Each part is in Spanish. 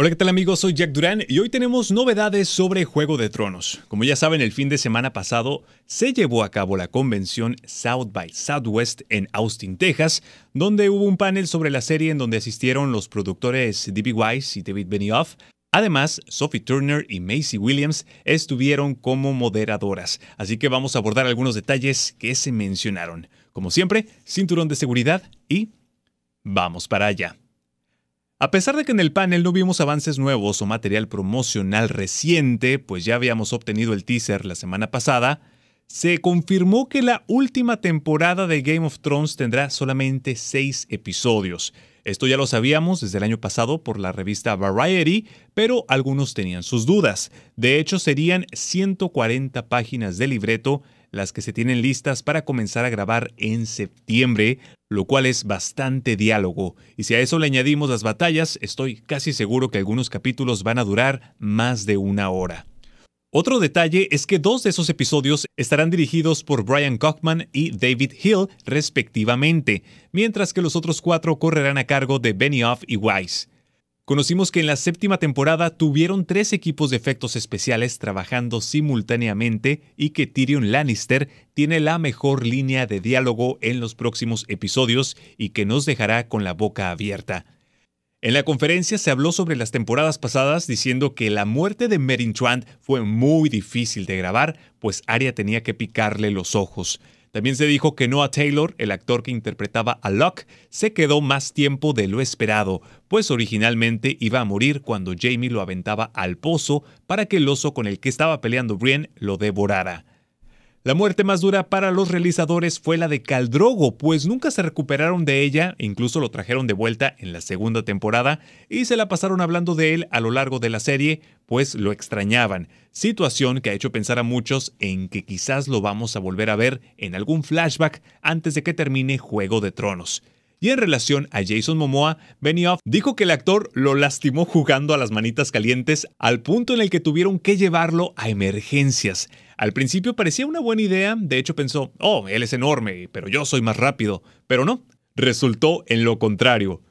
Hola, ¿qué tal amigos? Soy Jack Durán y hoy tenemos novedades sobre Juego de Tronos. Como ya saben, el fin de semana pasado se llevó a cabo la convención South by Southwest en Austin, Texas, donde hubo un panel sobre la serie en donde asistieron los productores D.B. Wise y David Benioff. Además, Sophie Turner y Macy Williams estuvieron como moderadoras, así que vamos a abordar algunos detalles que se mencionaron. Como siempre, cinturón de seguridad y vamos para allá. A pesar de que en el panel no vimos avances nuevos o material promocional reciente, pues ya habíamos obtenido el teaser la semana pasada, se confirmó que la última temporada de Game of Thrones tendrá solamente seis episodios. Esto ya lo sabíamos desde el año pasado por la revista Variety, pero algunos tenían sus dudas. De hecho, serían 140 páginas de libreto las que se tienen listas para comenzar a grabar en septiembre, lo cual es bastante diálogo. Y si a eso le añadimos las batallas, estoy casi seguro que algunos capítulos van a durar más de una hora. Otro detalle es que dos de esos episodios estarán dirigidos por Brian Cockman y David Hill respectivamente, mientras que los otros cuatro correrán a cargo de Benioff y Weiss conocimos que en la séptima temporada tuvieron tres equipos de efectos especiales trabajando simultáneamente y que Tyrion Lannister tiene la mejor línea de diálogo en los próximos episodios y que nos dejará con la boca abierta. En la conferencia se habló sobre las temporadas pasadas diciendo que la muerte de Meryn Trant fue muy difícil de grabar, pues Arya tenía que picarle los ojos. También se dijo que Noah Taylor, el actor que interpretaba a Locke, se quedó más tiempo de lo esperado, pues originalmente iba a morir cuando Jamie lo aventaba al pozo para que el oso con el que estaba peleando Brian lo devorara. La muerte más dura para los realizadores fue la de Caldrogo, pues nunca se recuperaron de ella, incluso lo trajeron de vuelta en la segunda temporada y se la pasaron hablando de él a lo largo de la serie, pues lo extrañaban, situación que ha hecho pensar a muchos en que quizás lo vamos a volver a ver en algún flashback antes de que termine Juego de Tronos. Y en relación a Jason Momoa, Benioff dijo que el actor lo lastimó jugando a las manitas calientes al punto en el que tuvieron que llevarlo a emergencias. Al principio parecía una buena idea, de hecho pensó, oh, él es enorme, pero yo soy más rápido. Pero no, resultó en lo contrario.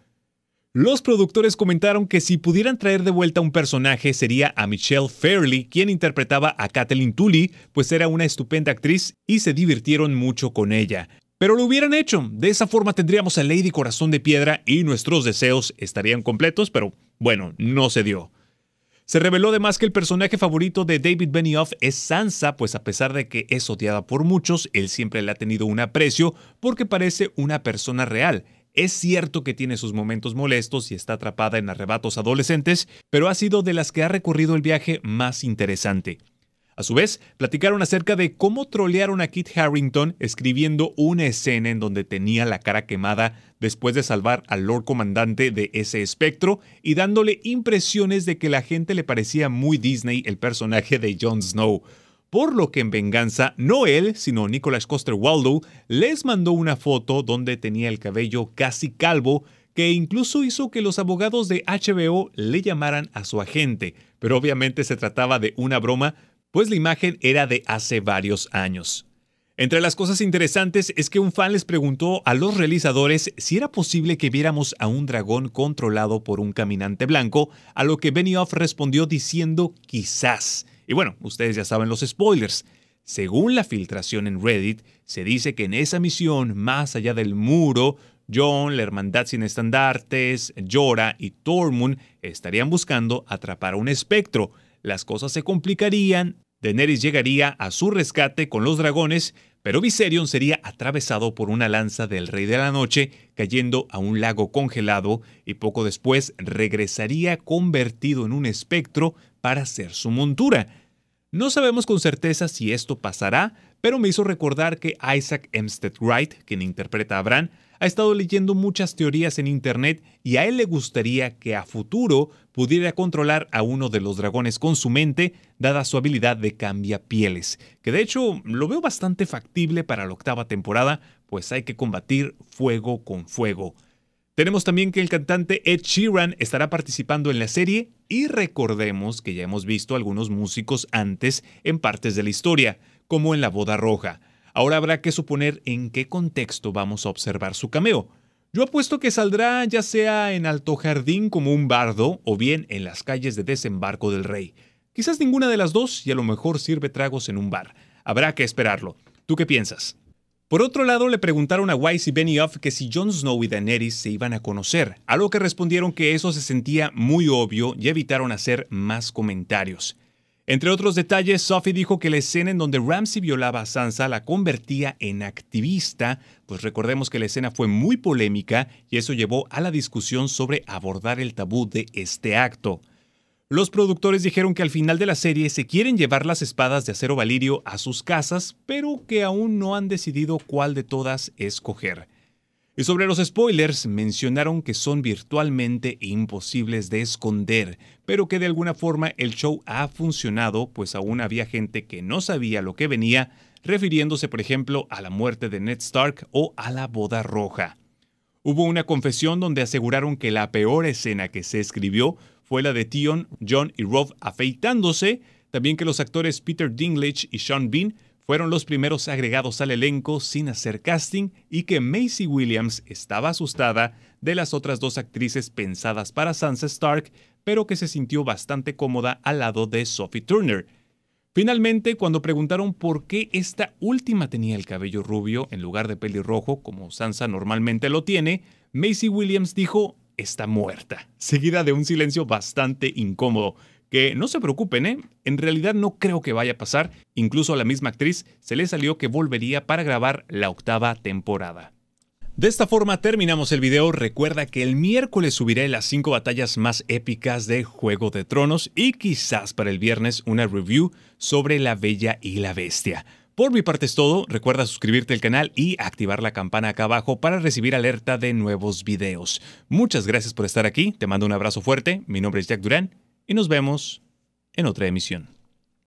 Los productores comentaron que si pudieran traer de vuelta un personaje sería a Michelle Fairley, quien interpretaba a Kathleen Tully, pues era una estupenda actriz y se divirtieron mucho con ella. Pero lo hubieran hecho. De esa forma tendríamos a Lady Corazón de Piedra y nuestros deseos estarían completos, pero bueno, no se dio. Se reveló además que el personaje favorito de David Benioff es Sansa, pues a pesar de que es odiada por muchos, él siempre le ha tenido un aprecio porque parece una persona real. Es cierto que tiene sus momentos molestos y está atrapada en arrebatos adolescentes, pero ha sido de las que ha recorrido el viaje más interesante. A su vez, platicaron acerca de cómo trolearon a Kit Harrington escribiendo una escena en donde tenía la cara quemada después de salvar al Lord Comandante de ese espectro y dándole impresiones de que la gente le parecía muy Disney el personaje de Jon Snow. Por lo que en venganza, no él, sino Nicholas Coster Waldo, les mandó una foto donde tenía el cabello casi calvo, que incluso hizo que los abogados de HBO le llamaran a su agente, pero obviamente se trataba de una broma, pues la imagen era de hace varios años. Entre las cosas interesantes es que un fan les preguntó a los realizadores si era posible que viéramos a un dragón controlado por un caminante blanco, a lo que Benioff respondió diciendo quizás. Y bueno, ustedes ya saben los spoilers. Según la filtración en Reddit, se dice que en esa misión, más allá del muro, John, la Hermandad sin Estandartes, Jorah y Tormund estarían buscando atrapar a un espectro, las cosas se complicarían, Daenerys llegaría a su rescate con los dragones, pero Viserion sería atravesado por una lanza del Rey de la Noche, cayendo a un lago congelado y poco después regresaría convertido en un espectro para ser su montura. No sabemos con certeza si esto pasará, pero me hizo recordar que Isaac Hempstead Wright, quien interpreta a Bran, ha estado leyendo muchas teorías en internet y a él le gustaría que a futuro pudiera controlar a uno de los dragones con su mente, dada su habilidad de cambia pieles, que de hecho lo veo bastante factible para la octava temporada, pues hay que combatir fuego con fuego. Tenemos también que el cantante Ed Sheeran estará participando en la serie y recordemos que ya hemos visto algunos músicos antes en partes de la historia como en La Boda Roja. Ahora habrá que suponer en qué contexto vamos a observar su cameo. Yo apuesto que saldrá ya sea en Alto Jardín como un bardo o bien en las calles de desembarco del rey. Quizás ninguna de las dos y a lo mejor sirve tragos en un bar. Habrá que esperarlo. ¿Tú qué piensas? Por otro lado, le preguntaron a Weiss y Off que si Jon Snow y Daenerys se iban a conocer, a lo que respondieron que eso se sentía muy obvio y evitaron hacer más comentarios. Entre otros detalles, Sophie dijo que la escena en donde Ramsey violaba a Sansa la convertía en activista, pues recordemos que la escena fue muy polémica y eso llevó a la discusión sobre abordar el tabú de este acto. Los productores dijeron que al final de la serie se quieren llevar las espadas de acero valirio a sus casas, pero que aún no han decidido cuál de todas escoger. Y sobre los spoilers, mencionaron que son virtualmente imposibles de esconder, pero que de alguna forma el show ha funcionado, pues aún había gente que no sabía lo que venía, refiriéndose por ejemplo a la muerte de Ned Stark o a la boda roja. Hubo una confesión donde aseguraron que la peor escena que se escribió fue la de Tion, John y Rob afeitándose, también que los actores Peter Dinklage y Sean Bean fueron los primeros agregados al elenco sin hacer casting y que Macy Williams estaba asustada de las otras dos actrices pensadas para Sansa Stark, pero que se sintió bastante cómoda al lado de Sophie Turner. Finalmente, cuando preguntaron por qué esta última tenía el cabello rubio en lugar de pelirrojo, como Sansa normalmente lo tiene, Macy Williams dijo, está muerta, seguida de un silencio bastante incómodo que no se preocupen, ¿eh? en realidad no creo que vaya a pasar, incluso a la misma actriz se le salió que volvería para grabar la octava temporada. De esta forma terminamos el video, recuerda que el miércoles subiré las 5 batallas más épicas de Juego de Tronos y quizás para el viernes una review sobre La Bella y la Bestia. Por mi parte es todo, recuerda suscribirte al canal y activar la campana acá abajo para recibir alerta de nuevos videos. Muchas gracias por estar aquí, te mando un abrazo fuerte, mi nombre es Jack Durán y nos vemos en otra emisión.